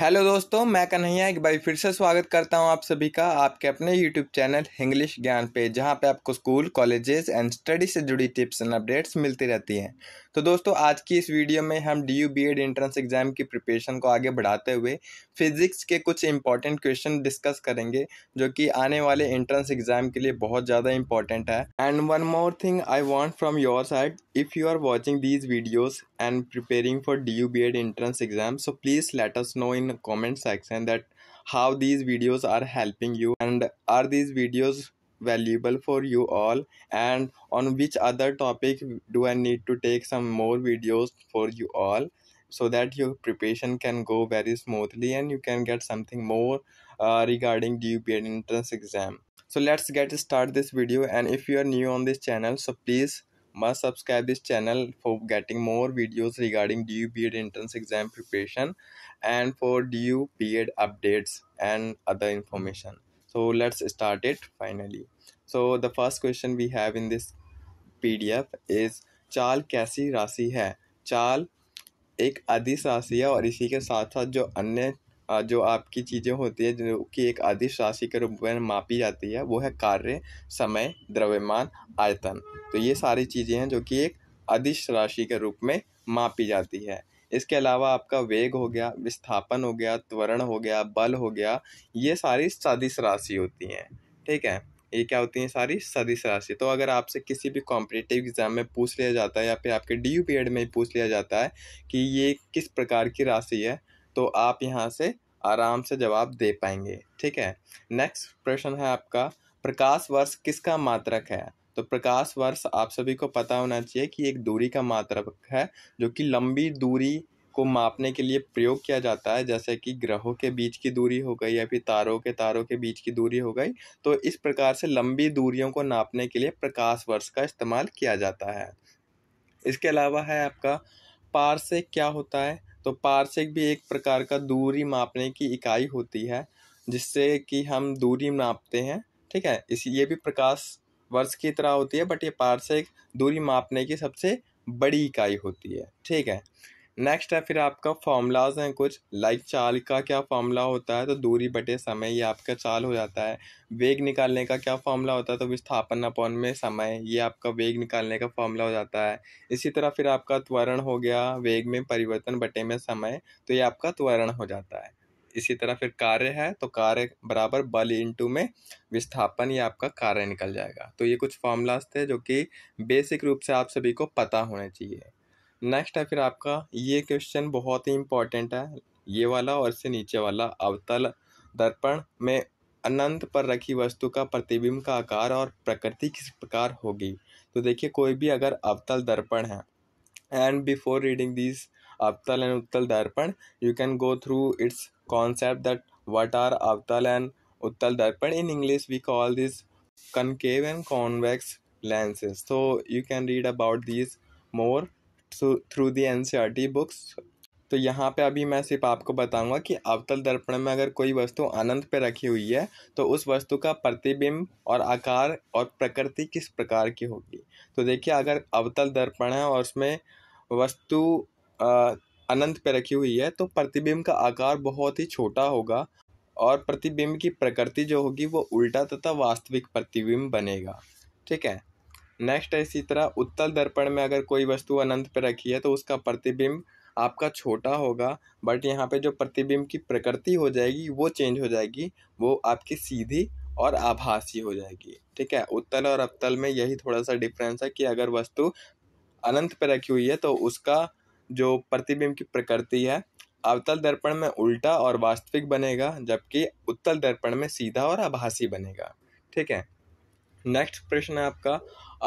Hello दोस्तों मैं कन्हैया एक बार फिर से स्वागत करता हूं आप सभी का आपके अपने यूट्यूब चैनल इंग्लिश ज्ञान पे जहां पे आपको स्कूल कॉलेजेस एंड स्टडी से जुड़ी टिप्स एंड अपडेट्स मिलती रहती हैं तो दोस्तों आज की इस वीडियो में हम D U B Ed entrance exam की प्रिपरेशन को आगे बढ़ाते हुए फिजिक्स के कुछ इंपॉर्टेंट क्वेश्चन डिस्कस करेंगे जो कि आने वाले एंट्रेंस एग्जाम के लिए बहुत ज़्यादा इंपॉर्टेंट है and one more thing I want from your side if you are watching these videos and preparing for D U B Ed entrance exam so please let us know in comment section that how these videos are helping you and are these videos valuable for you all and on which other topic do i need to take some more videos for you all so that your preparation can go very smoothly and you can get something more uh, regarding DUP and entrance exam so let's get start this video and if you are new on this channel so please must subscribe this channel for getting more videos regarding DU BEd entrance exam preparation and for DU BEd updates and other information so let's start it finally so the first question we have in this pdf is चाल कैसी राशि है चाल एक अधिस राशि है और इसी के साथ साथ जो अन्य जो आपकी चीज़ें होती है जो कि एक अधिस राशि के रूप में मापी जाती है वो है कार्य समय द्रव्यमान आयतन तो ये सारी चीज़ें हैं जो कि एक अधिस राशि के रूप में मापी जाती है इसके अलावा आपका वेग हो गया विस्थापन हो गया त्वरण हो गया बल हो गया ये सारी सदिश राशि होती हैं ठीक है ये क्या होती हैं सारी सदिश राशि तो अगर आपसे किसी भी कॉम्पिटेटिव एग्जाम में पूछ लिया जाता है या फिर आपके डी यू पी एड में पूछ लिया जाता है कि ये किस प्रकार की राशि है तो आप यहाँ से आराम से जवाब दे पाएंगे ठीक है नेक्स्ट प्रश्न है आपका प्रकाश वर्ष किसका मात्रक है तो प्रकाश वर्ष आप सभी को पता होना चाहिए कि एक दूरी का मात्रक है जो कि लंबी दूरी को मापने के लिए प्रयोग किया जाता है जैसे कि ग्रहों के बीच की दूरी हो गई या फिर तारों के तारों के बीच की दूरी हो गई तो इस प्रकार से लंबी दूरियों को नापने के लिए प्रकाश वर्ष का इस्तेमाल किया जाता है इसके अलावा है आपका पार्सेक क्या होता है तो पार्सेक भी एक प्रकार का दूरी मापने की इकाई होती है जिससे कि हम दूरी नापते हैं ठीक है इस ये भी प्रकाश वर्ष की तरह होती है बट ये पार्सेक दूरी मापने की सबसे बड़ी इकाई होती है ठीक है नेक्स्ट है फिर आपका फॉर्मूलाज हैं कुछ लाइक चाल का क्या फॉर्मूला होता है तो दूरी बटे समय ये आपका चाल हो जाता है वेग निकालने का क्या फॉर्मूला होता है तो विस्थापन अपन में समय ये आपका वेग निकालने का फॉर्मूला हो जाता है इसी तरह फिर आपका त्वरण हो गया वेग में परिवर्तन बटे में समय तो ये आपका त्वरण हो जाता है इसी तरह फिर कार्य है तो कार्य बराबर बल इंटू में विस्थापन ये आपका कार्य निकल जाएगा तो ये कुछ फॉर्मूलाज थे जो कि बेसिक रूप से आप सभी को पता होने चाहिए नेक्स्ट है फिर आपका ये क्वेश्चन बहुत ही इंपॉर्टेंट है ये वाला और इससे नीचे वाला अवतल दर्पण में अनंत पर रखी वस्तु का प्रतिबिंब का आकार और प्रकृति किस प्रकार होगी तो देखिए कोई भी अगर अवतल दर्पण है एंड बिफोर रीडिंग दिस अवतल एंड उत्तल दर्पण you can go through its concept that what are अवतल एंड उत्तल दर्पण in English we call this concave and convex lenses तो you can read about this more through the N C R T books तो यहाँ पे अभी मैं सिर्फ आपको बताऊँगा कि अवतल दर्पण में अगर कोई वस्तु अनंत पे रखी हुई है तो उस वस्तु का प्रतिबिंब और आकार और प्रकृति किस प्रकार की होगी तो देखिए अगर अवतल दर्पण है और उसमें वस्तु अनंत पर रखी हुई है तो प्रतिबिंब का आकार बहुत ही छोटा होगा और प्रतिबिंब की प्रकृति जो होगी वो उल्टा तथा वास्तविक प्रतिबिंब बनेगा ठीक है नेक्स्ट है इसी तरह उत्तल दर्पण में अगर कोई वस्तु अनंत पे रखी है तो उसका प्रतिबिंब आपका छोटा होगा बट यहाँ पे जो प्रतिबिंब की प्रकृति हो जाएगी वो चेंज हो जाएगी वो आपकी सीधी और आभासी हो जाएगी ठीक है उत्तल और अपतल में यही थोड़ा सा डिफरेंस है कि अगर वस्तु अनंत पे रखी हुई है तो उसका जो प्रतिबिंब की प्रकृति है अवतल दर्पण में उल्टा और वास्तविक बनेगा जबकि उत्तल दर्पण में सीधा और आभासी बनेगा ठीक है नेक्स्ट प्रश्न है आपका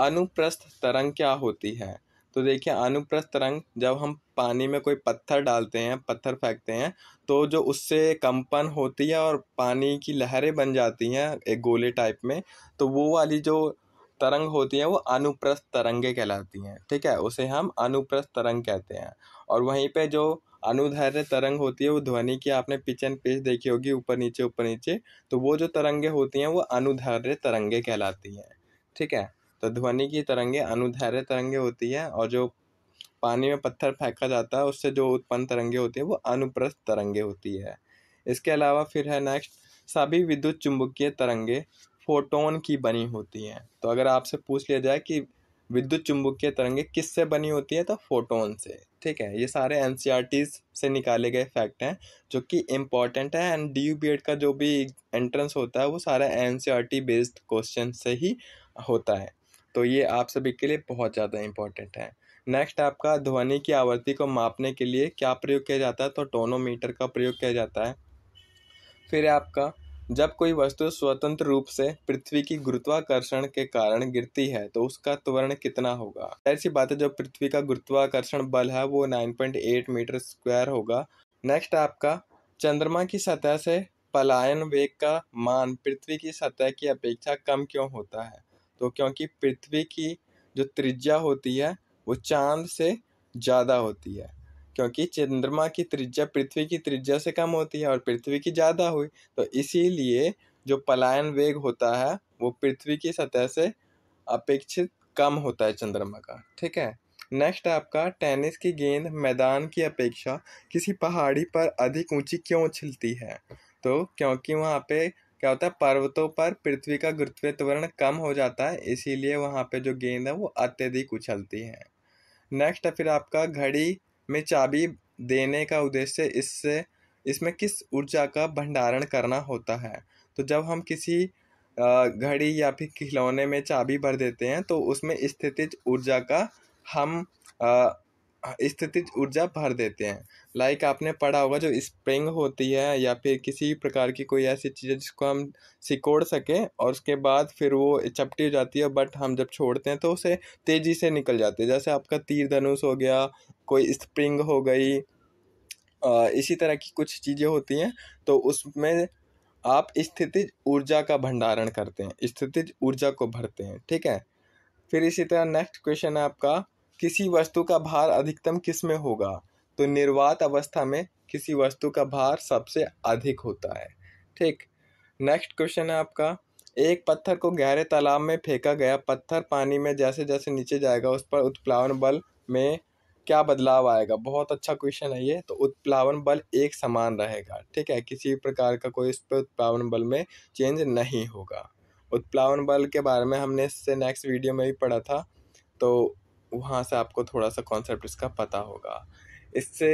अनुप्रस्थ तरंग क्या होती है तो देखिए अनुप्रस्थ तरंग जब हम पानी में कोई पत्थर डालते हैं पत्थर फेंकते हैं तो जो उससे कंपन होती है और पानी की लहरें बन जाती हैं एक गोले टाइप में तो वो वाली जो तरंग होती हैं वो अनुप्रस्थ तरंगे कहलाती हैं ठीक है उसे हम अनुप्रस्थ तरंग कहते हैं और वहीं पे जो अनुधैर्य तरंग होती है वो ध्वनि की आपने पिच एंड पिच देखी होगी ऊपर नीचे ऊपर नीचे तो वो जो तरंगे होती हैं वो अनुधैर्य तरंगे कहलाती हैं ठीक है तो ध्वनि की तरंगे अनुधैर्य तरंगे होती हैं और जो पानी में पत्थर फेंका जाता है उससे जो उत्पन्न तरंगे होती है वो अनुप्रस्थ तरंगे होती है इसके अलावा फिर है नेक्स्ट सभी विद्युत चुंबकीय तरंगे फोटोन की बनी होती हैं तो अगर आपसे पूछ लिया जाए कि विद्युत चुंबकीय तरंगे किससे बनी होती है तो फोटोन से ठीक है ये सारे एन e से निकाले गए फैक्ट हैं जो कि इम्पॉर्टेंट है एंड डी यू का जो भी एंट्रेंस होता है वो सारा एन बेस्ड क्वेश्चन से ही होता है तो ये आप सभी के लिए बहुत ज़्यादा इम्पॉर्टेंट है नेक्स्ट आपका ध्वनि की आवृत्ति को मापने के लिए क्या प्रयोग किया जाता है तो टोनोमीटर का प्रयोग किया जाता है फिर आपका जब कोई वस्तु स्वतंत्र रूप से पृथ्वी की गुरुत्वाकर्षण के कारण गिरती है तो उसका त्वरण कितना होगा ऐसी बात है जो पृथ्वी का गुरुत्वाकर्षण बल है वो 9.8 मीटर स्क्वायर होगा नेक्स्ट आपका चंद्रमा की सतह से पलायन वेग का मान पृथ्वी की सतह की अपेक्षा कम क्यों होता है तो क्योंकि पृथ्वी की जो त्रिज्या होती है वो चांद से ज़्यादा होती है क्योंकि चंद्रमा की त्रिज्या पृथ्वी की त्रिज्या से कम होती है और पृथ्वी की ज़्यादा हुई तो इसीलिए जो पलायन वेग होता है वो पृथ्वी की सतह से अपेक्षित कम होता है चंद्रमा का ठीक है नेक्स्ट आपका टेनिस की गेंद मैदान की अपेक्षा किसी पहाड़ी पर अधिक ऊंची क्यों उछलती है तो क्योंकि वहाँ पे क्या होता है पर्वतों पर पृथ्वी का गुरुत्व त्वरण कम हो जाता है इसीलिए वहाँ पे जो गेंद है वो अत्यधिक उछलती है नेक्स्ट है फिर आपका घड़ी में चाबी देने का उद्देश्य इससे इसमें किस ऊर्जा का भंडारण करना होता है तो जब हम किसी घड़ी या फिर खिलौने में चाबी भर देते हैं तो उसमें स्थितिज ऊर्जा का हम स्थितिज ऊर्जा भर देते हैं लाइक आपने पढ़ा होगा जो स्प्रिंग होती है या फिर किसी प्रकार की कोई ऐसी चीज़ है जिसको हम सिकोड़ सकें और उसके बाद फिर वो चपटी हो जाती है बट हम जब छोड़ते हैं तो उसे तेज़ी से निकल जाते हैं जैसे आपका तीर धनुष हो गया कोई स्प्रिंग हो गई इसी तरह की कुछ चीज़ें होती हैं तो उसमें आप स्थितिज ऊर्जा का भंडारण करते हैं स्थितिज ऊर्जा को भरते हैं ठीक है फिर इसी तरह नेक्स्ट क्वेश्चन है आपका किसी वस्तु का भार अधिकतम किस में होगा तो निर्वात अवस्था में किसी वस्तु का भार सबसे अधिक होता है ठीक नेक्स्ट क्वेश्चन है आपका एक पत्थर को गहरे तालाब में फेंका गया पत्थर पानी में जैसे जैसे नीचे जाएगा उस पर उत्प्लावन बल में क्या बदलाव आएगा बहुत अच्छा क्वेश्चन है ये तो उत्प्लावन बल एक समान रहेगा ठीक है किसी प्रकार का कोई इस पर उत्प्लावन बल में चेंज नहीं होगा उत्प्लावन बल के बारे में हमने इससे नेक्स्ट वीडियो में भी पढ़ा था तो वहाँ से आपको थोड़ा सा कॉन्सेप्ट इसका पता होगा इससे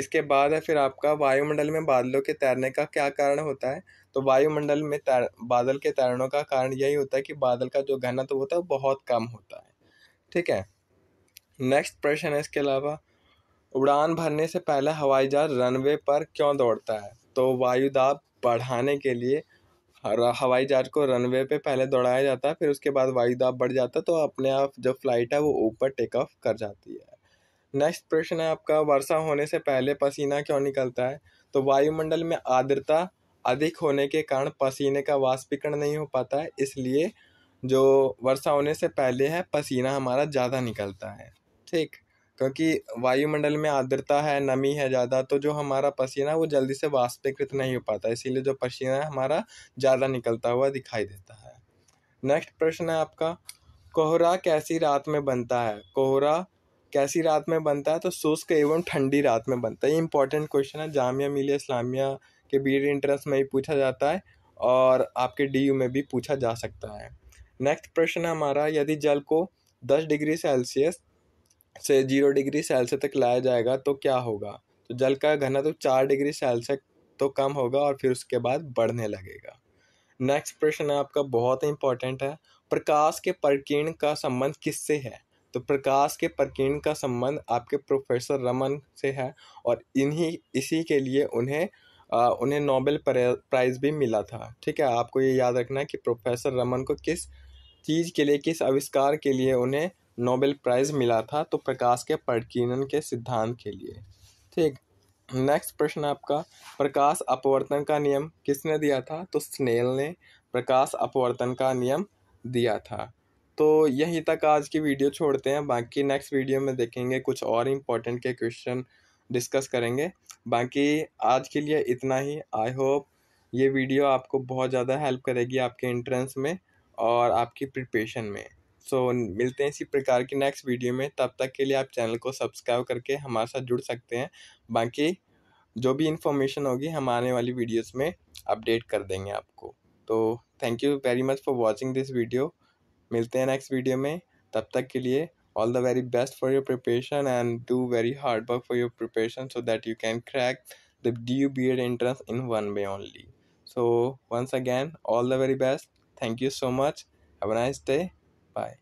इसके बाद है फिर आपका वायुमंडल में बादलों के तैरने का क्या कारण होता है तो वायुमंडल में तैर बादल के तैरने का कारण यही होता है कि बादल का जो घनत्व होता है वो बहुत कम होता है ठीक है नेक्स्ट प्रश्न है इसके अलावा उड़ान भरने से पहले हवाई जहाज रनवे पर क्यों दौड़ता है तो वायुदाब बढ़ाने के लिए हवाई जहाज को रनवे पे पहले दौड़ाया जाता है फिर उसके बाद वायुदाब बढ़ जाता है तो अपने आप जो फ्लाइट है वो ऊपर टेक ऑफ कर जाती है नेक्स्ट प्रश्न है आपका वर्षा होने से पहले पसीना क्यों निकलता है तो वायुमंडल में आर्द्रता अधिक होने के कारण पसीने का वाष्पीकरण नहीं हो पाता है इसलिए जो वर्षा होने से पहले है पसीना हमारा ज़्यादा निकलता है ठीक क्योंकि वायुमंडल में आर्द्रता है नमी है ज़्यादा तो जो हमारा पसीना है वो जल्दी से वाष्पीकृत नहीं हो पाता इसीलिए जो पसीना है हमारा ज़्यादा निकलता हुआ दिखाई देता है नेक्स्ट प्रश्न है आपका कोहरा कैसी रात में बनता है कोहरा कैसी रात में बनता है तो शुष्क एवं ठंडी रात में बनता है ये इंपॉर्टेंट क्वेश्चन है जामिया मिलिया इस्लामिया के बी इंट्रेंस में भी पूछा जाता है और आपके डी में भी पूछा जा सकता है नेक्स्ट प्रश्न है हमारा यदि जल को दस डिग्री सेल्सियस से जीरो डिग्री सेल्सियस तक लाया जाएगा तो क्या होगा तो जल का घनत्व तो चार डिग्री सेल्सियस तो कम होगा और फिर उसके बाद बढ़ने लगेगा नेक्स्ट प्रश्न है आपका बहुत इंपॉर्टेंट है प्रकाश के प्रकीर्ण का संबंध किससे है तो प्रकाश के प्रकीर्ण का संबंध आपके प्रोफेसर रमन से है और इन्हीं इसी के लिए उन्हें आ, उन्हें नोबेल प्राइज़ भी मिला था ठीक है आपको ये याद रखना है कि प्रोफेसर रमन को किस चीज़ के लिए किस आविष्कार के लिए उन्हें नोबेल प्राइज़ मिला था तो प्रकाश के प्रकीर्णन के सिद्धांत के लिए ठीक नेक्स्ट प्रश्न आपका प्रकाश अपवर्तन का नियम किसने दिया था तो स्नेल ने प्रकाश अपवर्तन का नियम दिया था तो यहीं तक आज की वीडियो छोड़ते हैं बाकी नेक्स्ट वीडियो में देखेंगे कुछ और इम्पोर्टेंट के क्वेश्चन डिस्कस करेंगे बाकी आज के लिए इतना ही आई होप ये वीडियो आपको बहुत ज़्यादा हेल्प करेगी आपके एंट्रेंस में और आपकी प्रिपरेशन में सो so, मिलते हैं इसी प्रकार की नेक्स्ट वीडियो में तब तक के लिए आप चैनल को सब्सक्राइब करके हमारे साथ जुड़ सकते हैं बाकी जो भी इंफॉर्मेशन होगी हम आने वाली वीडियोस में अपडेट कर देंगे आपको तो thank you very much for watching this video मिलते हैं नेक्स्ट वीडियो में तब तक के लिए all the very best for your preparation and do very hard work for your preparation so that you can crack the D U B Ed entrance in one way only so once again all the very best thank you so much have nice day Bye.